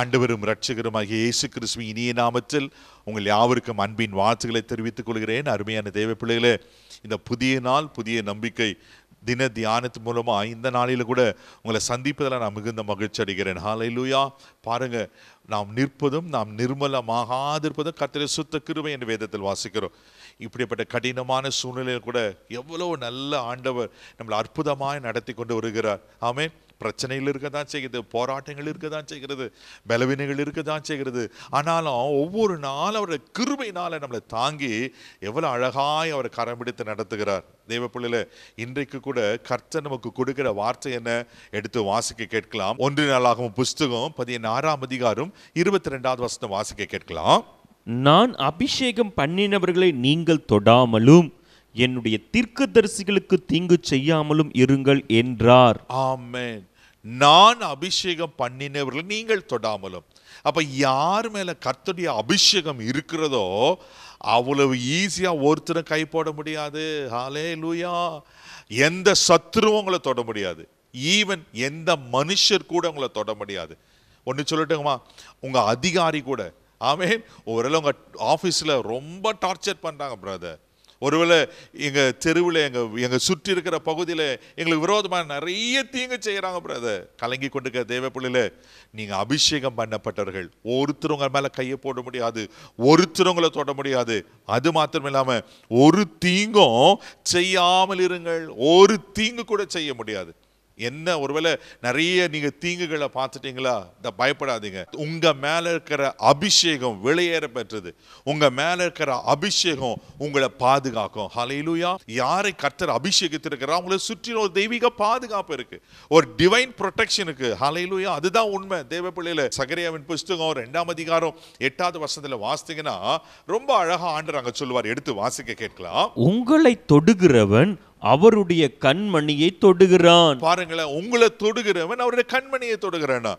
ஆண்டவரும் ரட்சகருமாகிய இயேசு கிறிஸ்துவின் இனிய நாமத்தில் உங்கள் யாவருக்கும் அன்பின் வாழ்த்துக்களை தெரிவித்துக் கொள்கிறேன் அருமையான தேவ பிள்ளைகளே இந்த புதிய நாள் புதிய நம்பிக்கை தின தியானத்து மூலமாக இந்த நாளில் கூட உங்களை சந்திப்பதில் நான் மிகுந்த மகிழ்ச்சி அடைகிறேன் ஹாலையிலூயா பாருங்கள் நாம் நிற்பதும் நாம் நிர்மலமாகாதிருப்பதும் கத்திர சுத்த கிருவை என்ற வேதத்தில் வாசிக்கிறோம் இப்படிப்பட்ட கடினமான சூழ்நிலையில் கூட எவ்வளோ நல்ல ஆண்டவர் நம்மளை அற்புதமாக நடத்தி கொண்டு வருகிறார் ஆமே பிரச்சனைகள் இருக்க தான் செய்கிறது போராட்டங்கள் இருக்க தான் செய்கிறது பலவினைகள் இருக்க தான் செய்கிறது ஆனாலும் ஒவ்வொரு நாள் அவருடைய கிருபையினால் நம்மளை தாங்கி எவ்வளோ அழகாய் அவர் கரம் பிடித்து நடத்துகிறார் தெய்வ பிள்ளையில இன்றைக்கு கூட கர்த்தர் நமக்கு கொடுக்கிற வார்த்தை என்ன எடுத்து வாசிக்க கேட்கலாம் ஒன்று நாளாகவும் புஸ்தகம் பதினாறாம் அதிகாரம் இருபத்தி ரெண்டாவது வருஷத்தை வாசிக்க கேட்கலாம் நான் அபிஷேகம் பண்ணினவர்களை நீங்கள் தொடாமலும் என்னுடைய தீர்க்கதரிசிகளுக்கு தீங்கு செய்யாமலும் இருங்கள் என்றார் ஆமேன் நான் அபிஷேகம் பண்ணினவர்கள் நீங்கள் தொடாமலும் அப்போ யார் மேலே கர்த்தருடைய அபிஷேகம் இருக்கிறதோ அவ்வளவு ஈஸியாக ஒருத்தரை கை போட முடியாது ஹாலே லூயா எந்த சத்ருவும் உங்களை தொட முடியாது ஈவன் எந்த மனுஷர் கூட உங்களை தொட முடியாது ஒன்று சொல்லட்டுங்கம்மா உங்கள் அதிகாரி கூட ஆமே ஒருவேளை உங்கள் ஆஃபீஸில் ரொம்ப டார்ச்சர் பண்ணுறாங்க பிரதர் ஒருவேளை எங்கள் தெருவில் எங்கள் எங்கள் சுற்றி இருக்கிற பகுதியில் எங்களுக்கு விரோதமாக நிறைய தீங்கு செய்கிறாங்க பிரதர் கலங்கி கொண்டிருக்கிற தேவ பிள்ளையில் நீங்கள் அபிஷேகம் பண்ணப்பட்டவர்கள் ஒருத்தர் மேலே கையை போட முடியாது ஒருத்தருங்களை தொட முடியாது அது மாத்திரம் இல்லாமல் ஒரு தீங்கும் செய்யாமல் இருங்கள் ஒரு தீங்கு கூட செய்ய முடியாது என்ன ஒருவேளை நிறைய நீங்கள் தீங்குகளை பார்த்துட்டீங்களா இதை பயப்படாதீங்க உங்கள் மேலே இருக்கிற அபிஷேகம் வெளியேற பெற்றது உங்கள் மேலே இருக்கிற அபிஷேகம் உங்களை பாதுகாக்கும் ஹலையிலுயா யாரை கத்தர் அபிஷேகத்திருக்கிறா உங்களை சுற்றி ஒரு தெய்வீக பாதுகாப்பு இருக்கு ஒரு டிவைன் ப்ரொடெக்ஷன் இருக்கு ஹலையிலுயா அதுதான் உண்மை தெய்வ பிள்ளையில சகரியாவின் புஸ்தகம் ரெண்டாம் அதிகாரம் எட்டாவது வருஷத்துல வாசித்தீங்கன்னா ரொம்ப அழகாக ஆண்டு அங்கே சொல்லுவார் எடுத்து வாசிக்க கேட்கலாம் உங்களை தொடுகிறவன் அவருடைய கண்மணியை தொடுகிறான் பாருங்களேன் உங்களை தொடுகிறவன் அவருடைய கண்மணியை தொடுகிறானா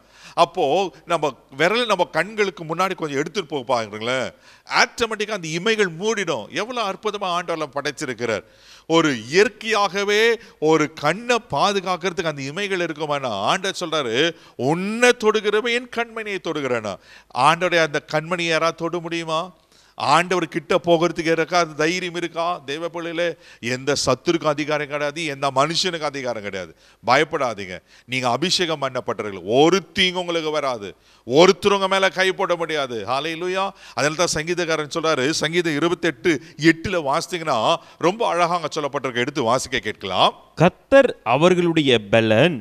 அப்போ நம்ம விரலை நம்ம கண்களுக்கு முன்னாடி கொஞ்சம் எடுத்துட்டு போக பாருங்களேன் ஆட்டோமேட்டிக்காக அந்த இமைகள் மூடிடும் எவ்வளோ அற்புதமாக ஆண்டவரில் படைச்சிருக்கிறார் ஒரு இயற்கையாகவே ஒரு கண்ணை பாதுகாக்கிறதுக்கு அந்த இமைகள் இருக்குமானா ஆண்டை சொல்கிறாரு உன்னை தொடுகிறவன் என் கண்மணியை தொடுகிறானா ஆண்டோடைய அந்த கண்மணியை யாராவது தொட முடியுமா ஆண்டவர் கிட்ட போகிறதுக்கு இருக்கா அந்த தைரியம் இருக்கா தெய்வ பிள்ளையில எந்த சத்துருக்கும் அதிகாரம் கிடையாது எந்த மனுஷனுக்கும் அதிகாரம் கிடையாது பயப்படாதீங்க நீங்கள் அபிஷேகம் பண்ணப்பட்டவர்கள் ஒரு தீங்கு உங்களுக்கு வராது ஒருத்தருங்க மேலே கை போட முடியாது ஹாலையிலுயா அதில் தான் சங்கீதக்காரன் சொல்றாரு சங்கீதம் இருபத்தெட்டு எட்டில் வாசித்தீங்கன்னா ரொம்ப அழகாக சொல்லப்பட்டிருக்க எடுத்து வாசிக்க கேட்கலாம் கத்தர் அவர்களுடைய பலன்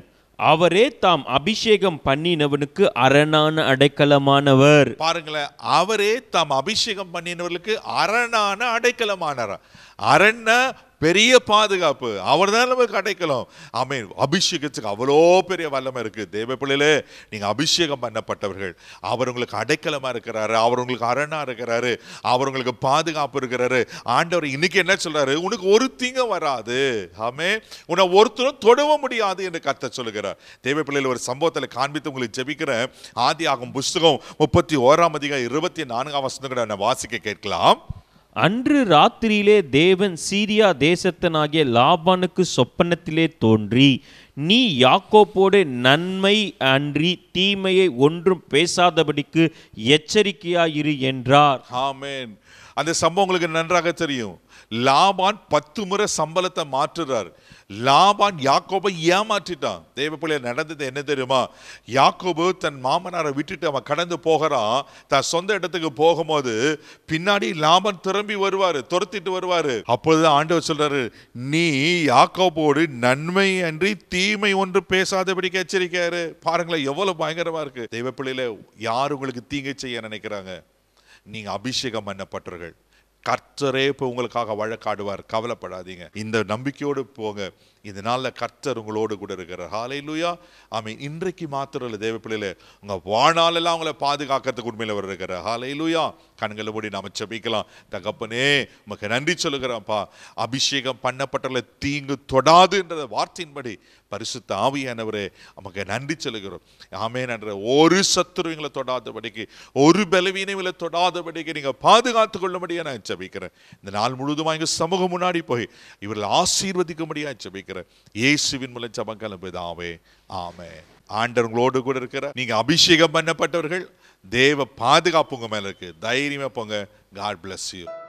அவரே தாம் அபிஷேகம் பண்ணினவனுக்கு அரணான அடைக்கலமானவர் பாருங்களேன் அவரே தாம் அபிஷேகம் பண்ணினவர்களுக்கு அரணான அடைக்கலமானவர் அரண பெரிய பாதுகாப்பு அவர் தான் நம்ம கிடைக்கலாம் ஆமீன் அபிஷேகத்துக்கு அவ்வளோ பெரிய வல்லமை இருக்குது தேவ பிள்ளையிலே நீங்கள் அபிஷேகம் பண்ணப்பட்டவர்கள் அவர் உங்களுக்கு அடைக்கலமாக இருக்கிறாரு அவர் உங்களுக்கு அரணாக இருக்கிறாரு அவர் உங்களுக்கு பாதுகாப்பு இருக்கிறாரு ஆண்டவர் இன்னைக்கு என்ன சொல்கிறாரு உனக்கு ஒரு தீங்கம் வராது ஆமே உன்னை ஒருத்தரும் தொடவ முடியாது என்று கத்த சொல்லுகிறார் தேவ பிள்ளையில் ஒரு சம்பவத்தில் காண்பித்து உங்களுக்கு ஜெபிக்கிறேன் ஆதி ஆகும் புஸ்தகம் முப்பத்தி ஓராம் அதிகம் இருபத்தி நான்காம் வசந்தங்களை வாசிக்க கேட்கலாம் அன்று ராத்திரியிலே தேவன் சீரியா தேசத்தனாகிய லாபானுக்கு சொப்பனத்திலே தோன்றி நீ யாக்கோப்போடு நன்மை அன்றி தீமையை ஒன்றும் பேசாதபடிக்கு எச்சரிக்கையாயிரு என்றார் ஆமேன் அந்த சம்பவம் உங்களுக்கு நன்றாக தெரியும் லாபான் பத்து முறை சம்பளத்தை மாற்றுறார் லாபான் யாக்கோபை ஏமாற்றிட்டான் தேவப்பிள்ளை நடந்தது என்ன தெரியுமா யாக்கோபு தன் மாமனாரை விட்டுட்டு அவன் கடந்து போகிறான் தன் சொந்த இடத்துக்கு போகும்போது பின்னாடி லாபன் திரும்பி வருவார் துரத்திட்டு வருவார் அப்பொழுது ஆண்டவர் சொல்றாரு நீ யாக்கோபோடு நன்மை அன்றி தீ தீமை ஒன்று பேசாதபடிக்கு எச்சரிக்காரு பாருங்களேன் எவ்வளவு பயங்கரமா இருக்கு தெய்வ பிள்ளையில யார் உங்களுக்கு தீங்கை செய்ய நினைக்கிறாங்க நீங்க அபிஷேகம் பண்ணப்பட்டவர்கள் கர்த்தரே இப்போ உங்களுக்காக வழக்காடுவார் கவலைப்படாதீங்க இந்த நம்பிக்கையோடு போங்க இதனால கர்த்தர் உங்களோடு கூட இருக்கிறார் ஹாலை லூயா ஆமீன் இன்றைக்கு மாத்திரம் இல்லை தேவ பிள்ளையில உங்கள் வாழ்நாளெல்லாம் உங்களை பாதுகாக்கிறதுக்கு உண்மையில் அவர் இருக்கிற ஹாலை லூயா கண்களை மூடி நம்ம செபிக்கலாம் தகப்பனே உமக்கு நன்றி சொல்லுகிறான்ப்பா அபிஷேகம் பண்ணப்பட்டவர்களை தீங்கு தொடாதுன்ற வார்த்தையின்படி பரிசுத்த ஆவியானவரே நமக்கு நன்றி செலுகிறோம் ஆமே நன்ற ஒரு சத்துருவங்களை தொடாதபடிக்கு ஒரு பலவீனங்களை தொடாதபடிக்கு நீங்கள் பாதுகாத்து கொள்ளும்படியாக நான் ஜபிக்கிறேன் இந்த நாள் முழுவதும் எங்கள் சமூகம் முன்னாடி போய் இவர்கள் ஆசீர்வதிக்கும்படியாக ஜபிக்கிறேன் இயேசுவின் மூலம் ஜபங்கலம் பிதாவே ஆமே ஆண்டவங்களோடு கூட இருக்கிற நீங்கள் அபிஷேகம் பண்ணப்பட்டவர்கள் தேவ பாதுகாப்புங்க மேலே இருக்குது தைரியமாக போங்க காட் பிளஸ் யூ